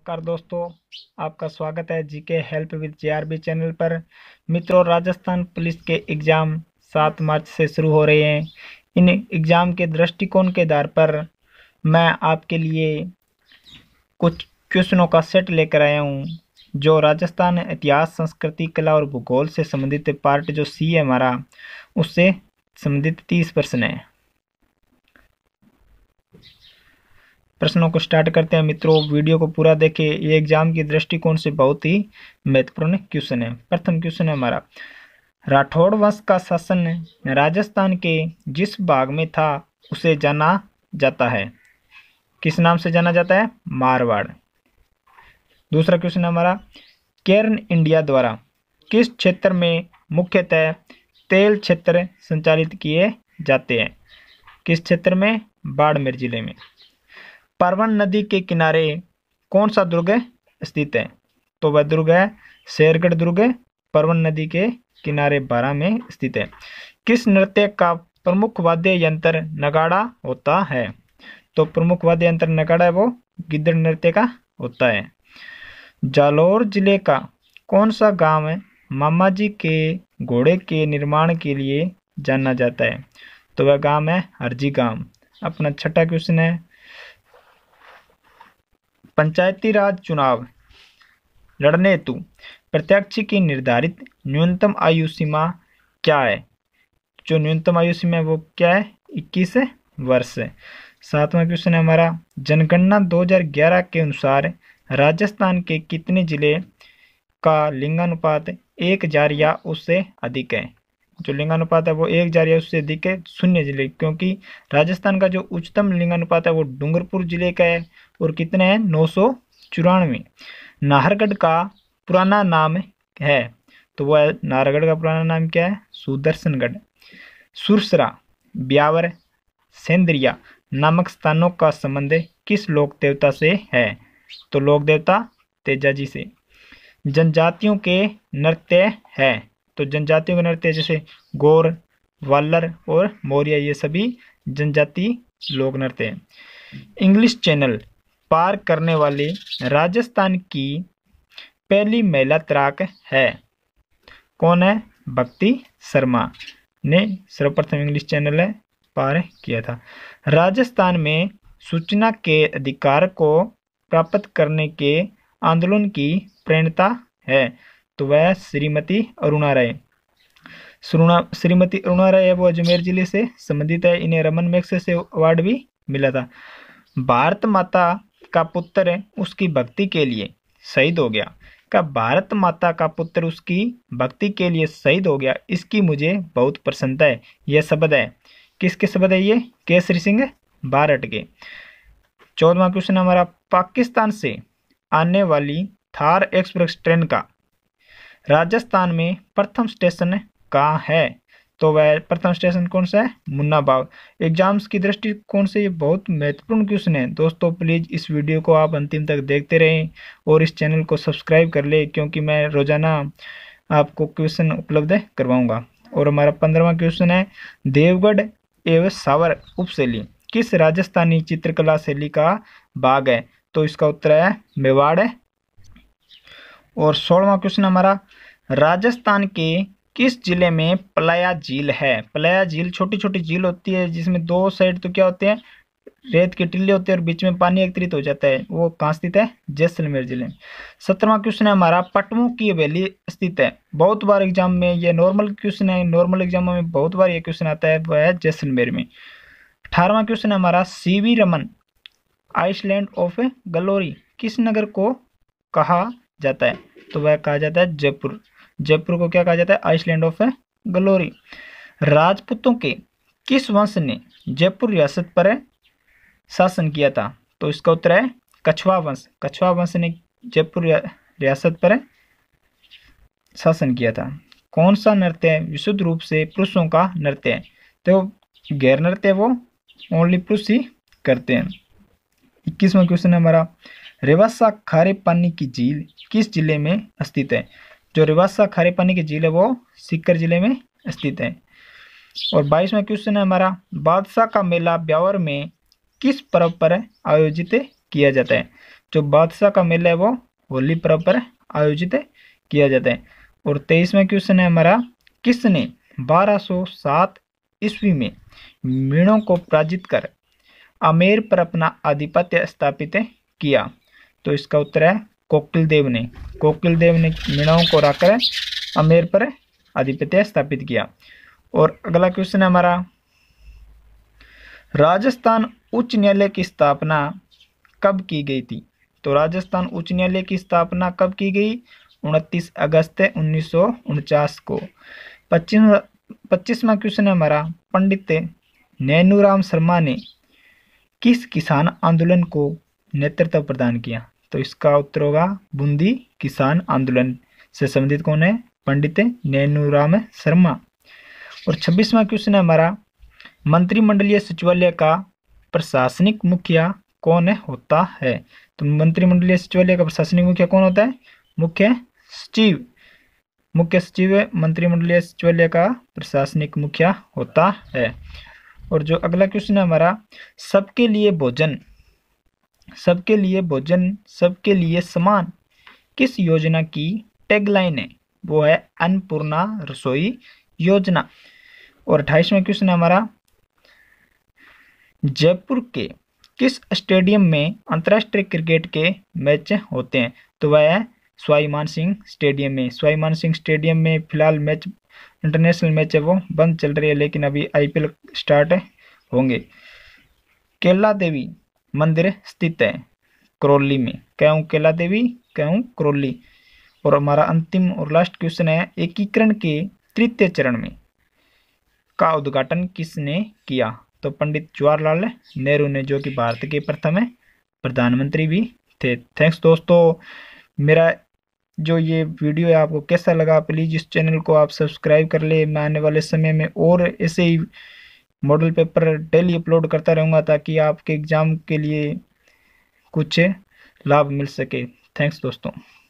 नमस्कार दोस्तों आपका स्वागत है GK help with JRB channel पर मित्रों राजस्थान पुलिस के एग्ज़ाम सात मार्च से शुरू हो रहे हैं इन एग्ज़ाम के दृष्टिकोण के आधार पर मैं आपके लिए कुछ क्वेश्चनों का सेट लेकर आया हूँ जो राजस्थान इतिहास संस्कृति कला और भूगोल से संबंधित पार्ट जो सी है हमारा उससे संबंधित तीस प्रश्न है प्रश्नों को स्टार्ट करते हैं मित्रों वीडियो को पूरा देखें ये एग्जाम की दृष्टिकोण से बहुत ही महत्वपूर्ण क्वेश्चन है प्रथम क्वेश्चन है हमारा राठौड़ वंश का शासन राजस्थान के जिस भाग में था उसे जाना जाता है किस नाम से जाना जाता है मारवाड़ दूसरा क्वेश्चन हमारा केरन इंडिया द्वारा किस क्षेत्र में मुख्यतः तेल क्षेत्र संचालित किए जाते हैं किस क्षेत्र में बाड़मेर जिले में परवन नदी के किनारे कौन सा दुर्ग स्थित है तो वह दुर्ग है शेरगढ़ दुर्ग परवन नदी के किनारे बारह में स्थित है किस नृत्य का प्रमुख वाद्य यंत्र नगाड़ा होता है तो प्रमुख वाद्य यंत्र नगाड़ा है वो गिद्दड़ नृत्य का होता है जालौर जिले का कौन सा गांव है मामा जी के घोड़े के निर्माण के लिए जाना जाता है तो वह गांव है हरजी गांव अपना छठा क्वेश्चन है पंचायती राज चुनाव लड़ने हेतु प्रत्यक्ष की निर्धारित न्यूनतम आयु सीमा क्या है जो न्यूनतम आयु सीमा है वो क्या है इक्कीस वर्ष है सातवां क्वेश्चन है हमारा जनगणना 2011 के अनुसार राजस्थान के कितने जिले का लिंगानुपात एक हजार या उससे अधिक है जो लिंगानुपात है वो एक हजार या उससे अधिक है शून्य जिले क्योंकि राजस्थान का जो उच्चतम लिंगानुपात है वो डूंगरपुर जिले का है और कितने हैं नौ सौ चौरानवे नाहरगढ़ का पुराना नाम है तो वो नाहरगढ़ का पुराना नाम क्या है सुदर्शनगढ़ सुरसरा ब्यावर सेंद्रिया नामक स्थानों का संबंध किस लोक देवता से है तो लोक देवता तेजा जी से जनजातियों के नृत्य है तो जनजातियों के नृत्य जैसे गोर वालर और मौर्य ये सभी जनजाति लोक नृत्य हैं इंग्लिश चैनल पार करने वाले राजस्थान की पहली महिला तैराक है कौन है भक्ति शर्मा ने सर्वप्रथम इंग्लिश चैनल है पार किया था राजस्थान में सूचना के अधिकार को प्राप्त करने के आंदोलन की प्रेरणा है तो वह श्रीमती अरुणा राय सुरुणा श्रीमती अरुणा राय वो अजमेर जिले से संबंधित है इन्हें रमन मैक्स से अवार्ड भी मिला था भारत माता का पुत्र उसकी भक्ति के लिए शहीद हो गया का भारत माता का पुत्र उसकी भक्ति के लिए शहीद हो गया इसकी मुझे बहुत प्रसन्नता है यह शब्द है किसके शब्द है ये केसरी सिंह भारत के चौदवा क्वेश्चन हमारा पाकिस्तान से आने वाली थार एक्सप्रेस ट्रेन का राजस्थान में प्रथम स्टेशन कहाँ है तो वह प्रथम स्टेशन कौन सा है मुन्ना बाग एग्जाम्स की दृष्टिकोण से ये बहुत महत्वपूर्ण क्वेश्चन है दोस्तों प्लीज़ इस वीडियो को आप अंतिम तक देखते रहें और इस चैनल को सब्सक्राइब कर ले क्योंकि मैं रोज़ाना आपको क्वेश्चन उपलब्ध करवाऊँगा और हमारा पंद्रहवा क्वेश्चन है देवगढ़ एवं सावर उपशैली किस राजस्थानी चित्रकला शैली का भाग है तो इसका उत्तर है मेवाड़ और सोलवा क्वेश्चन हमारा राजस्थान के किस जिले में पलाया झील है पलाया झील छोटी छोटी झील होती है जिसमें दो साइड तो क्या होते हैं रेत के टिल्ले होते हैं और बीच में पानी एकत्रित हो जाता है वो कहाँ स्थित है जैसलमेर जिले में सत्रवा क्वेश्चन है हमारा पटवों की वैली स्थित है बहुत बार एग्जाम में ये नॉर्मल क्वेश्चन है नॉर्मल एग्जाम में बहुत बार ये क्वेश्चन आता है वह है जैसलमेर में अठारहवा क्वेश्चन है हमारा C V Raman island of glory किस नगर को कहा जाता है तो वह कहा जाता है जयपुर जयपुर को क्या कहा जाता है आइसलैंड ऑफ ग्लोरी राजपूतों के किस वंश ने जयपुर रियासत पर शासन किया था तो इसका उत्तर है कछवा वंश कछवा वंश ने जयपुर रियासत पर शासन किया था कौन सा नृत्य है विशुद्ध रूप से पुरुषों का नृत्य है तो गैर नृत्य वो ओनली पुरुष ही करते हैं इक्कीसवा क्वेश्चन है हमारा रेवासा खारे पानी की झील किस जिले में स्थित है जो रेवासा खारे पानी की झील है वो सीकर जिले में स्थित है और बाईसवा क्वेश्चन है हमारा बादशाह का मेला ब्यावर में किस पर्व पर आयोजित किया जाता है जो बादशाह का मेला है वो होली पर्व पर आयोजित किया जाता है और तेईसवा क्वेश्चन है हमारा किसने 1207 ईस्वी में मीणों को पराजित कर आमेर पर अपना आधिपत्य स्थापित किया तो इसका उत्तर है कोकिलदेव ने देव ने मीणाओं को रखकर आमेर पर आधिपत्य स्थापित किया और अगला क्वेश्चन है हमारा राजस्थान उच्च न्यायालय की स्थापना कब की गई थी तो राजस्थान उच्च न्यायालय की स्थापना कब की गई उनतीस अगस्त उन्नीस को पच्चीस पच्चीसवा क्वेश्चन है हमारा पंडित नैनूराम शर्मा ने किस किसान आंदोलन को नेतृत्व प्रदान किया तो इसका उत्तर होगा बूंदी किसान आंदोलन से संबंधित कौन है पंडित राम शर्मा और छब्बीसवा क्वेश्चन है हमारा मंत्रिमंडलीय सचिवालय का प्रशासनिक मुखिया कौन है होता है तो मंत्रिमंडलीय सचिवालय का प्रशासनिक मुखिया कौन होता है मुख्य सचिव मुख्य सचिव मंत्रिमंडलीय सचिवालय का प्रशासनिक मुखिया होता है और जो अगला क्वेश्चन है हमारा सबके लिए भोजन सबके लिए भोजन सबके लिए समान किस योजना की टैगलाइन है वो है अन्नपूर्णा रसोई योजना और अट्ठाईसवें क्वेश्चन है हमारा जयपुर के किस स्टेडियम में अंतर्राष्ट्रीय क्रिकेट के मैच होते हैं तो वह है स्वाईमान सिंह स्टेडियम में स्वाईमान सिंह स्टेडियम में फिलहाल मैच इंटरनेशनल मैच है वो बंद चल रही है लेकिन अभी आईपीएल स्टार्ट होंगे केला देवी मंदिर स्थित है करौली में कहूँ केला देवी कहूँ करौली और हमारा अंतिम और लास्ट क्वेश्चन है एकीकरण के तृतीय चरण में का उद्घाटन किसने किया तो पंडित जवाहरलाल नेहरू ने जो कि भारत के प्रथम प्रधानमंत्री भी थे थैंक्स दोस्तों मेरा जो ये वीडियो है आपको कैसा लगा प्लीज़ इस चैनल को आप सब्सक्राइब कर ले मैं आने वाले समय में और ऐसे ही मॉडल पेपर डेली अपलोड करता रहूँगा ताकि आपके एग्ज़ाम के लिए कुछ लाभ मिल सके थैंक्स दोस्तों